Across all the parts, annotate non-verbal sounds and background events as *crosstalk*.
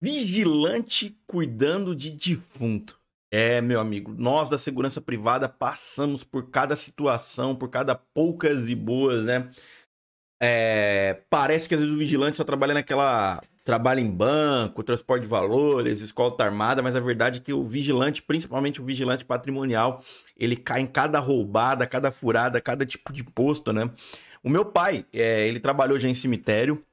Vigilante cuidando de defunto. É, meu amigo, nós da segurança privada passamos por cada situação, por cada poucas e boas, né? É, parece que às vezes o vigilante só trabalha naquela. Trabalha em banco, transporte de valores, escolta tá armada, mas a verdade é que o vigilante, principalmente o vigilante patrimonial, ele cai em cada roubada, cada furada, cada tipo de posto, né? O meu pai, é, ele trabalhou já em cemitério,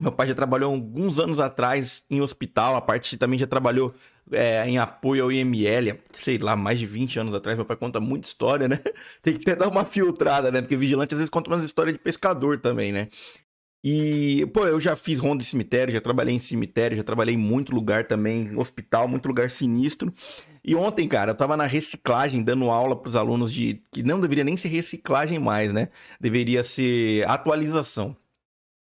meu pai já trabalhou alguns anos atrás em hospital, a parte também já trabalhou é, em apoio ao IML, sei lá, mais de 20 anos atrás. Meu pai conta muita história, né? *laughs* Tem que até dar uma filtrada, né? Porque vigilante às vezes conta umas histórias de pescador também, né? E, pô, eu já fiz ronda de cemitério, já trabalhei em cemitério, já trabalhei em muito lugar também, hospital, muito lugar sinistro. E ontem, cara, eu tava na reciclagem, dando aula pros alunos de. que não deveria nem ser reciclagem mais, né? Deveria ser atualização.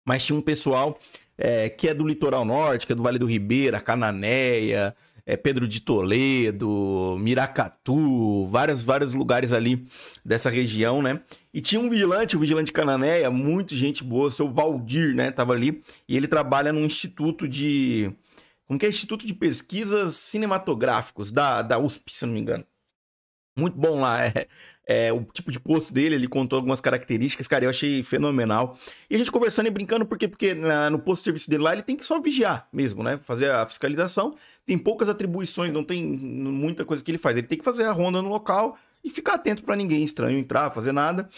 Mas tinha um pessoal é, que é do litoral norte, que é do Vale do Ribeira, Cananéia, é, Pedro de Toledo, Miracatu, vários, vários lugares ali dessa região, né? E tinha um vigilante, o vigilante Cananéia, muito gente boa, o seu Valdir, né? Tava ali, e ele trabalha num instituto de. Como que é? Instituto de Pesquisas Cinematográficos, da, da USP, se não me engano. Muito bom lá. É, é, o tipo de posto dele, ele contou algumas características, cara, eu achei fenomenal. E a gente conversando e brincando, porque, porque na, no posto de serviço dele lá ele tem que só vigiar mesmo, né? Fazer a fiscalização. Tem poucas atribuições, não tem muita coisa que ele faz. Ele tem que fazer a ronda no local e ficar atento para ninguém estranho entrar, fazer nada.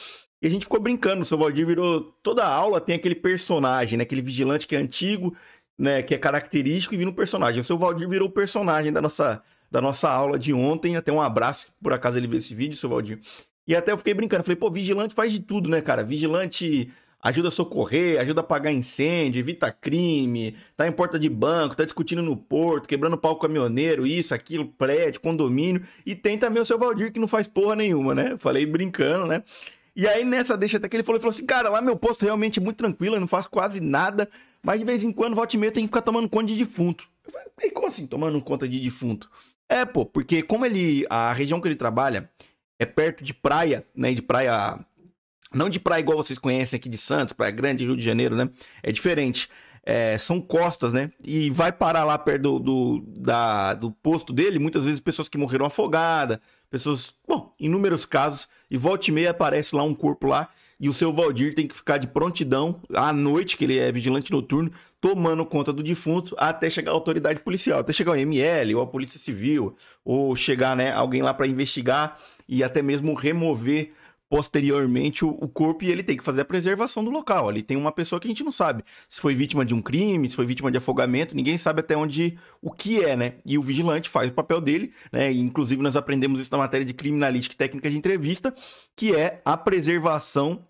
E a gente ficou brincando, o seu Valdir virou. Toda a aula tem aquele personagem, né? Aquele vigilante que é antigo, né? Que é característico e vira um personagem. O seu Valdir virou o personagem da nossa da nossa aula de ontem. Até um abraço, por acaso ele vê esse vídeo, seu Valdir. E até eu fiquei brincando, falei, pô, vigilante faz de tudo, né, cara? Vigilante ajuda a socorrer, ajuda a apagar incêndio, evita crime, tá em porta de banco, tá discutindo no porto, quebrando pau caminhoneiro, isso, aquilo, prédio, condomínio. E tem também o seu Valdir que não faz porra nenhuma, né? Falei brincando, né? E aí nessa deixa até que ele falou, ele falou assim, cara, lá meu posto é realmente é muito tranquilo, eu não faço quase nada, mas de vez em quando, volta e meia, tem que ficar tomando conta de defunto. Eu falei, como assim tomando conta de defunto? É, pô, porque como ele. A região que ele trabalha é perto de praia, né? De praia. Não de praia igual vocês conhecem aqui de Santos, Praia Grande, Rio de Janeiro, né? É diferente. É, são costas, né? E vai parar lá perto do, do, da, do posto dele, muitas vezes pessoas que morreram afogadas, pessoas. Bom, inúmeros casos. E volta e meia aparece lá um corpo lá e o seu Valdir tem que ficar de prontidão à noite, que ele é vigilante noturno, tomando conta do defunto até chegar a autoridade policial, até chegar o ML ou a Polícia Civil, ou chegar né, alguém lá para investigar e até mesmo remover posteriormente o, o, corpo e ele tem que fazer a preservação do local. Ali tem uma pessoa que a gente não sabe se foi vítima de um crime, se foi vítima de afogamento, ninguém sabe até onde o que é, né? E o vigilante faz o papel dele, né? inclusive nós aprendemos isso na matéria de criminalística e técnica de entrevista, que é a preservação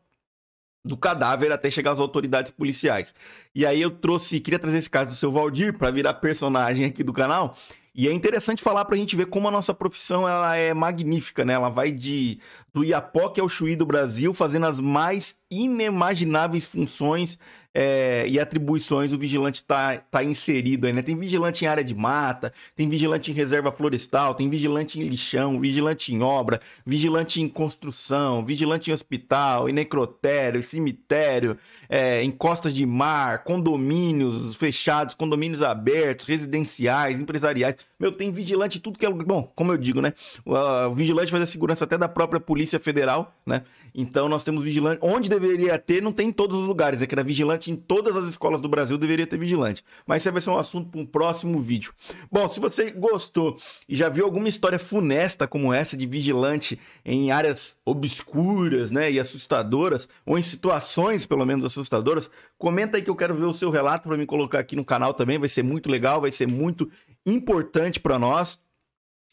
do cadáver até chegar às autoridades policiais. E aí eu trouxe, queria trazer esse caso do seu Valdir para virar personagem aqui do canal. E é interessante falar para a gente ver como a nossa profissão ela é magnífica, né? Ela vai de do é ao Chuí do Brasil, fazendo as mais inimagináveis funções é, e atribuições o vigilante está tá inserido aí, né? Tem vigilante em área de mata, tem vigilante em reserva florestal, tem vigilante em lixão, vigilante em obra, vigilante em construção, vigilante em hospital, em necrotério, em cemitério, é, em costas de mar, condomínios fechados, condomínios abertos, residenciais, empresariais. Meu, tem vigilante em tudo que é. Bom, como eu digo, né? O, vigilante faz a segurança até da própria Polícia Federal, né? Então nós temos vigilante. Onde deveria ter, não tem em todos os lugares, é que era vigilante vigilante em todas as escolas do Brasil, deveria ter vigilante. Mas isso vai ser um assunto para um próximo vídeo. Bom, se você gostou e já viu alguma história funesta como essa de vigilante em áreas obscuras, né, e assustadoras, ou em situações pelo menos assustadoras, comenta aí que eu quero ver o seu relato para me colocar aqui no canal também, vai ser muito legal, vai ser muito importante para nós.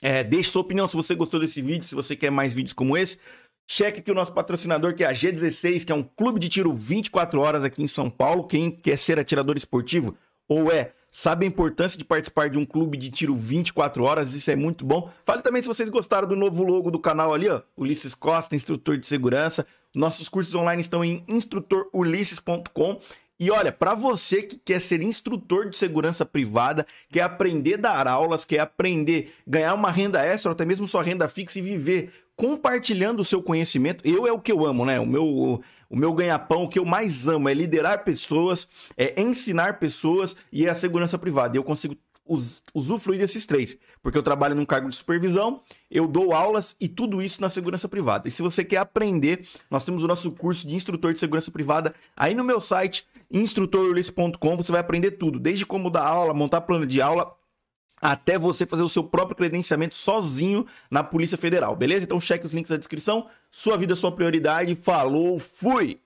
É, deixe sua opinião se você gostou desse vídeo, se você quer mais vídeos como esse. Cheque que o nosso patrocinador, que é a G16, que é um clube de tiro 24 horas aqui em São Paulo. Quem quer ser atirador esportivo ou é, sabe a importância de participar de um clube de tiro 24 horas, isso é muito bom. Fale também se vocês gostaram do novo logo do canal ali, ó, Ulisses Costa, instrutor de segurança. Nossos cursos online estão em instrutorulisses.com. E olha, para você que quer ser instrutor de segurança privada, quer aprender dar aulas, quer aprender ganhar uma renda extra, ou até mesmo sua renda fixa e viver compartilhando o seu conhecimento. Eu é o que eu amo, né? O meu, o meu ganha-pão, o que eu mais amo é liderar pessoas, é ensinar pessoas e é a segurança privada. E eu consigo us, usufruir desses três, porque eu trabalho num cargo de supervisão, eu dou aulas e tudo isso na segurança privada. E se você quer aprender, nós temos o nosso curso de instrutor de segurança privada aí no meu site, instrutorluiz.com, você vai aprender tudo, desde como dar aula, montar plano de aula, até você fazer o seu próprio credenciamento sozinho na Polícia Federal, beleza? Então cheque os links na descrição. Sua vida é sua prioridade. Falou, fui!